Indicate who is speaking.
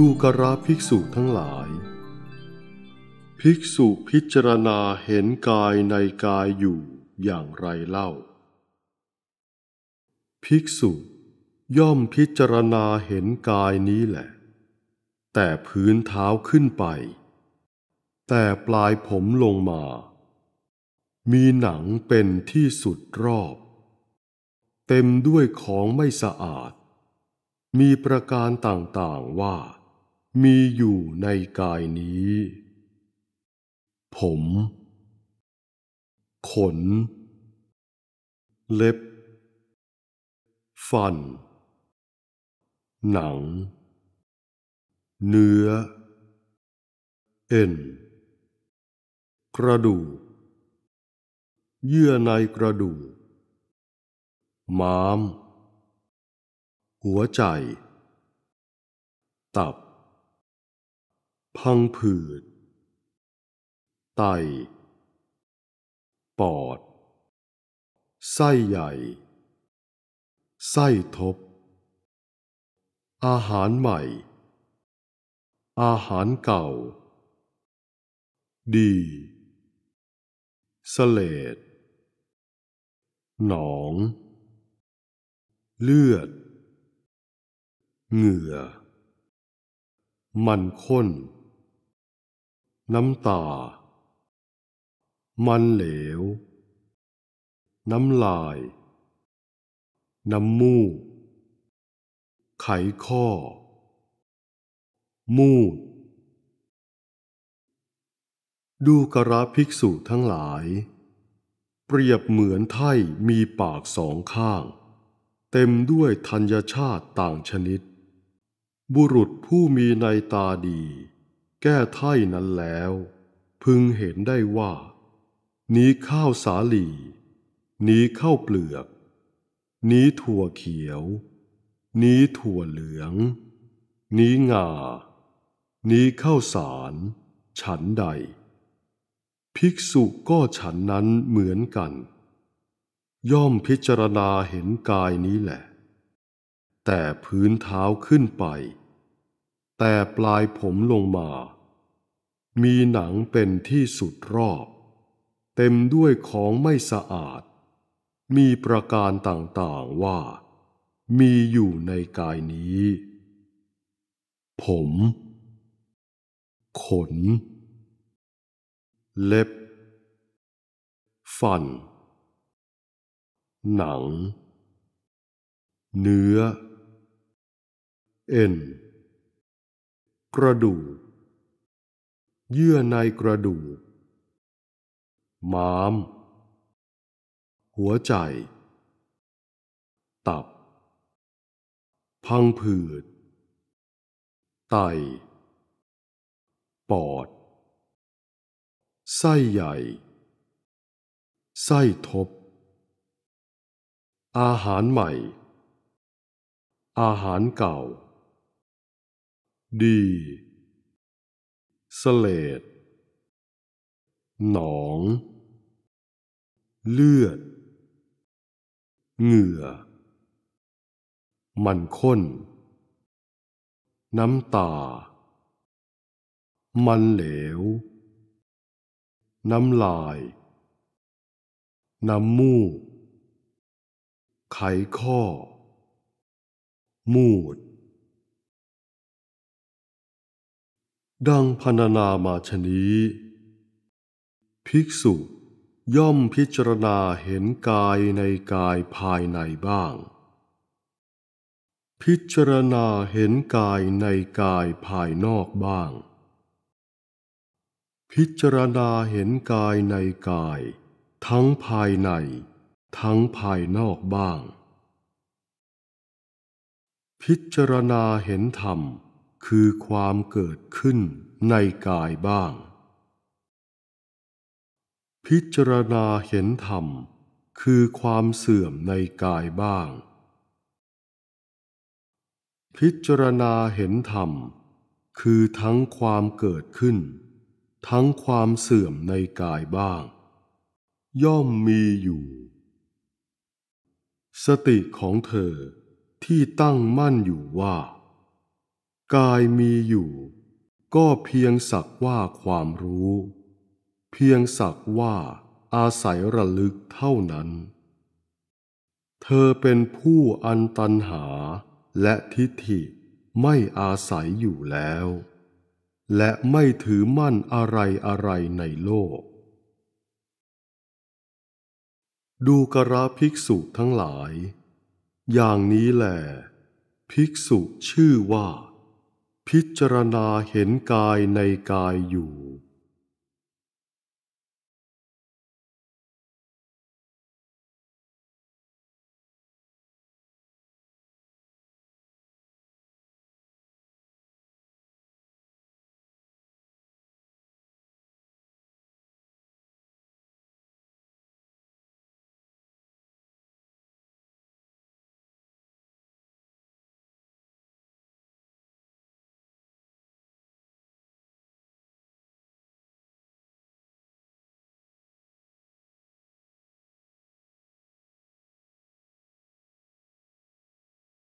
Speaker 1: ดูกราภิกษุทั้งหลาย ภิกษุพิจารณาเห็นกายในกายอยู่อย่างไรเล่า ภิกษุย่อมพิจารณาเห็นกายนี้แหละ แต่พื้นเท้าขึ้นไป แต่ปลายผมลงมา มีหนังเป็นที่สุดรอบ เต็มด้วยของไม่สะอาด มีประการต่างๆว่ามีอยู่ในกายนี้ ผม ขน เล็บ
Speaker 2: ฟัน หนัง เนื้อ เอ็นกระดูกเยื่อในกระดูกม้าม หัวใจ ตับพังผืด ไต ปอด ไส้ใหญ่ ไส้ทบ อาหารใหม่ อาหารเก่า ดีสเลดหนอง เลือดเหงื่อ มันข้นน้ำตา มันเหลว น้ำลาย น้ำมูกไขข้อ
Speaker 1: มูด ดูกระภิกษุทั้งหลาย เปรียบเหมือนไทมีปากสองข้าง เต็มด้วยธัญชาติต่างชนิด บุรุษผู้มีในตาดีแก้ไถ่นั้นแล้ว พึงเห็นได้ว่า นี้ข้าวสาลี นี้ข้าวเปลือก นี้ถั่วเขียว นี้ถั่วเหลือง นี้งา นี้ข้าวสาร ฉันใด ภิกษุก็ฉันนั้นเหมือนกัน ย่อมพิจารณาเห็นกายนี้แหละ แต่พื้นเท้าขึ้นไป แต่ปลายผมลงมามีหนังเป็นที่สุดรอบ เต็มด้วยของไม่สะอาด มีประการต่างๆว่ามีอยู่ในกายนี้ ผม ขน เล็บ
Speaker 2: ฟัน หนัง เนื้อ เอ็นกระดูกเยื่อในกระดูกม้าม หัวใจ ตับ พังผืด ไต ปอด ไส้ใหญ่ ไส้ทบ อาหารใหม่ อาหารเก่า ดีสเลด หนอง เลือด เหงื่อ มันข้น น้ำตา มันเหลว น้ำลาย น้ำมูก ไขข้อมูด
Speaker 1: ดังพันนามาชนี้ภิกษุ ย่อมพิจารณาเห็นกายในกายภายในบ้าง พิจารณาเห็นกายในกายภายนอกบ้าง พิจารณาเห็นกายในกาย ทั้งภายใน ทั้งภายนอกบ้าง พิจารณาเห็นธรรมคือความเกิดขึ้นในกายบ้าง พิจารณาเห็นธรรม คือความเสื่อมในกายบ้าง พิจารณาเห็นธรรม คือทั้งความเกิดขึ้น ทั้งความเสื่อมในกายบ้าง ย่อมมีอยู่ สติของเธอที่ตั้งมั่นอยู่ว่ากายมีอยู่ก็เพียงสักว่าความรู้ เพียงสักว่าอาศัยระลึกเท่านั้น เธอเป็นผู้อันตันหาและทิฏฐิไม่อาศัยอยู่แล้ว และไม่ถือมั่นอะไรอะไรในโลก ดูกระภิกษุทั้งหลาย อย่างนี้แหละภิกษุชื่อว่าพิจารณาเห็นกายในกายอยู่